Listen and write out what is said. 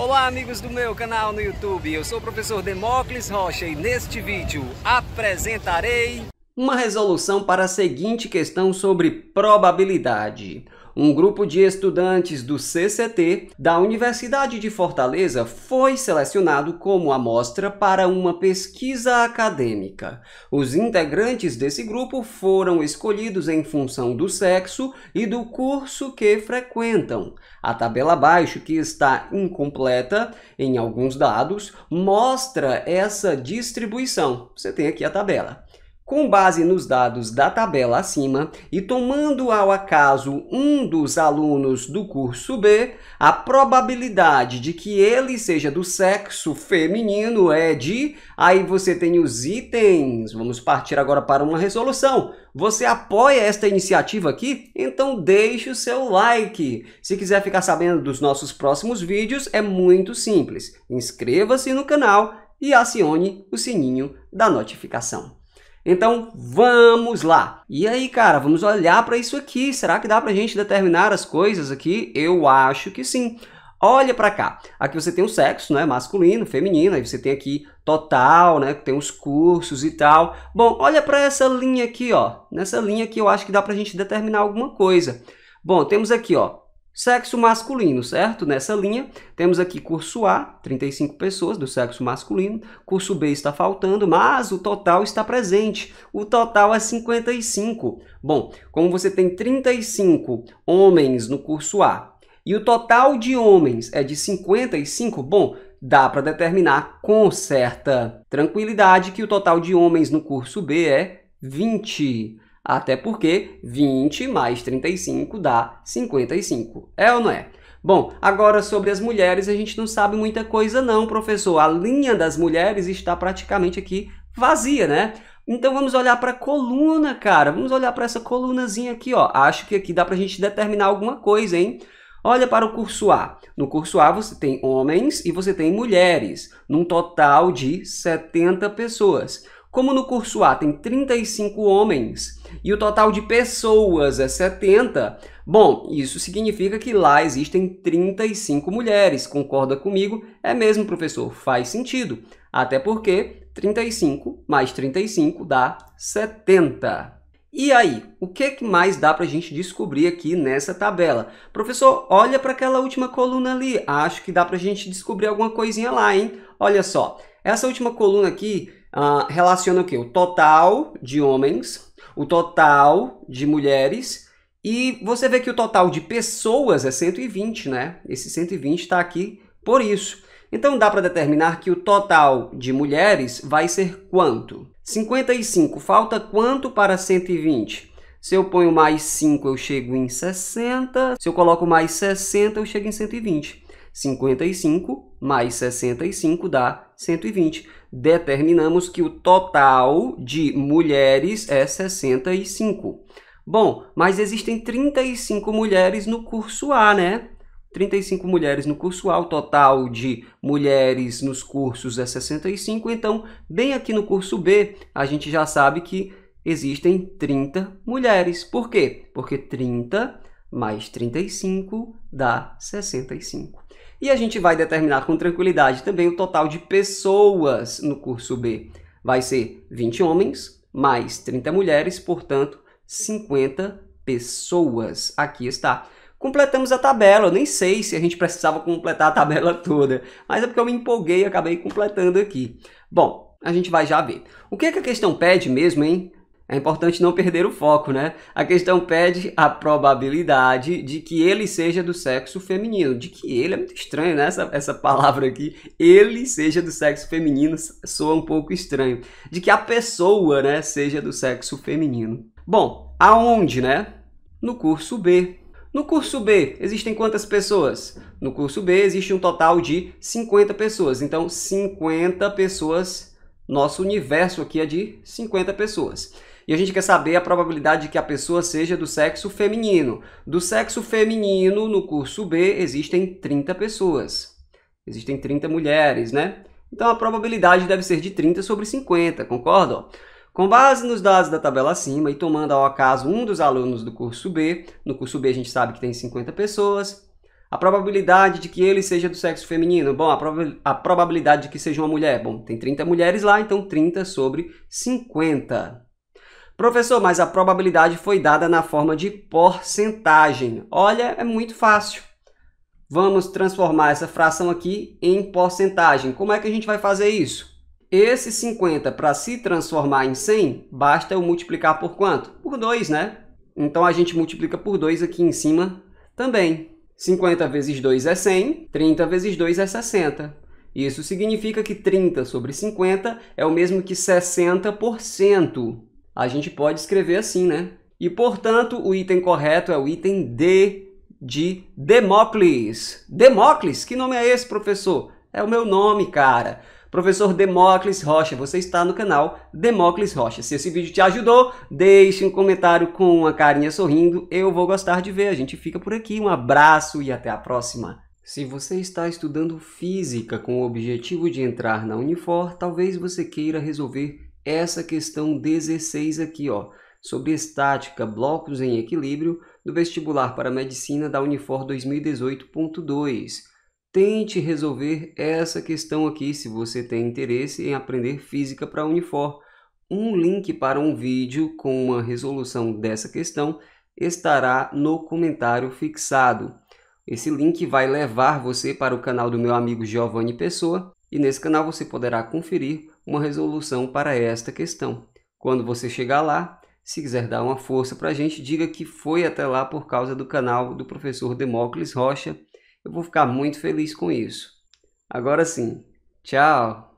Olá amigos do meu canal no YouTube, eu sou o professor Demócles Rocha e neste vídeo apresentarei uma resolução para a seguinte questão sobre probabilidade um grupo de estudantes do CCT da Universidade de Fortaleza foi selecionado como amostra para uma pesquisa acadêmica. Os integrantes desse grupo foram escolhidos em função do sexo e do curso que frequentam. A tabela abaixo, que está incompleta em alguns dados, mostra essa distribuição. Você tem aqui a tabela. Com base nos dados da tabela acima e tomando ao acaso um dos alunos do curso B, a probabilidade de que ele seja do sexo feminino é de... Aí você tem os itens. Vamos partir agora para uma resolução. Você apoia esta iniciativa aqui? Então deixe o seu like. Se quiser ficar sabendo dos nossos próximos vídeos, é muito simples. Inscreva-se no canal e acione o sininho da notificação. Então, vamos lá. E aí, cara, vamos olhar para isso aqui. Será que dá para a gente determinar as coisas aqui? Eu acho que sim. Olha para cá. Aqui você tem o sexo, né? Masculino, feminino. Aí você tem aqui total, né? Tem os cursos e tal. Bom, olha para essa linha aqui, ó. Nessa linha aqui eu acho que dá para a gente determinar alguma coisa. Bom, temos aqui, ó, Sexo masculino, certo? Nessa linha, temos aqui curso A, 35 pessoas do sexo masculino, curso B está faltando, mas o total está presente. O total é 55. Bom, como você tem 35 homens no curso A e o total de homens é de 55, bom, dá para determinar com certa tranquilidade que o total de homens no curso B é 20. Até porque 20 mais 35 dá 55. É ou não é? Bom, agora sobre as mulheres a gente não sabe muita coisa não, professor. A linha das mulheres está praticamente aqui vazia, né? Então vamos olhar para a coluna, cara. Vamos olhar para essa colunazinha aqui, ó. Acho que aqui dá para a gente determinar alguma coisa, hein? Olha para o curso A. No curso A você tem homens e você tem mulheres, num total de 70 pessoas. Como no curso A tem 35 homens e o total de pessoas é 70, bom, isso significa que lá existem 35 mulheres. Concorda comigo? É mesmo, professor, faz sentido. Até porque 35 mais 35 dá 70. E aí, o que mais dá para a gente descobrir aqui nessa tabela? Professor, olha para aquela última coluna ali. Acho que dá para a gente descobrir alguma coisinha lá, hein? Olha só, essa última coluna aqui uh, relaciona o que? O total de homens, o total de mulheres, e você vê que o total de pessoas é 120, né? Esse 120 está aqui por isso. Então dá para determinar que o total de mulheres vai ser quanto? 55. Falta quanto para 120? Se eu ponho mais 5, eu chego em 60. Se eu coloco mais 60, eu chego em 120. 55 mais 65 dá 120 determinamos que o total de mulheres é 65. Bom, mas existem 35 mulheres no curso A, né? 35 mulheres no curso A, o total de mulheres nos cursos é 65, então, bem aqui no curso B, a gente já sabe que existem 30 mulheres. Por quê? Porque 30 mais 35 dá 65. E a gente vai determinar com tranquilidade também o total de pessoas no curso B. Vai ser 20 homens mais 30 mulheres, portanto, 50 pessoas. Aqui está. Completamos a tabela, eu nem sei se a gente precisava completar a tabela toda, mas é porque eu me empolguei e acabei completando aqui. Bom, a gente vai já ver. O que, é que a questão pede mesmo, hein? É importante não perder o foco, né? A questão pede a probabilidade de que ele seja do sexo feminino. De que ele é muito estranho, né? Essa, essa palavra aqui, ele seja do sexo feminino, soa um pouco estranho. De que a pessoa, né, seja do sexo feminino. Bom, aonde, né? No curso B. No curso B, existem quantas pessoas? No curso B existe um total de 50 pessoas. Então, 50 pessoas. Nosso universo aqui é de 50 pessoas e a gente quer saber a probabilidade de que a pessoa seja do sexo feminino. Do sexo feminino, no curso B, existem 30 pessoas. Existem 30 mulheres, né? Então a probabilidade deve ser de 30 sobre 50, concorda? Com base nos dados da tabela acima e tomando ao acaso um dos alunos do curso B, no curso B a gente sabe que tem 50 pessoas, a probabilidade de que ele seja do sexo feminino, bom, a, a, probabilidade de que seja uma mulher, bom, tem 30 mulheres lá, então 30 sobre 50. Professor, mas a probabilidade foi dada na forma de porcentagem. Olha, é muito fácil. Vamos transformar essa fração aqui em porcentagem. Como é que a gente vai fazer isso? Esse 50, para se transformar em 100, basta eu multiplicar por quanto? Por 2, né? Então, a gente multiplica por 2 aqui em cima também. 50 vezes 2 é 100, 30 vezes 2 é 60. Isso significa que 30 sobre 50 é o mesmo que 60% a gente pode escrever assim, né? E, portanto, o item correto é o item D de Demócles. Demócles? Que nome é esse, professor? É o meu nome, cara. Professor Demócles Rocha, você está no canal Demócles Rocha. Se esse vídeo te ajudou, deixe um comentário com uma carinha sorrindo. Eu vou gostar de ver. A gente fica por aqui. Um abraço e até a próxima. Se você está estudando física com o objetivo de entrar na Unifor, talvez você queira resolver essa questão 16 aqui, ó, sobre estática, blocos em equilíbrio, do vestibular para medicina da Unifor 2018.2. Tente resolver essa questão aqui se você tem interesse em aprender física para a Unifor. Um link para um vídeo com uma resolução dessa questão estará no comentário fixado. Esse link vai levar você para o canal do meu amigo Giovanni Pessoa e nesse canal você poderá conferir uma resolução para esta questão. Quando você chegar lá, se quiser dar uma força para a gente, diga que foi até lá por causa do canal do professor Demócles Rocha. Eu vou ficar muito feliz com isso. Agora sim, tchau!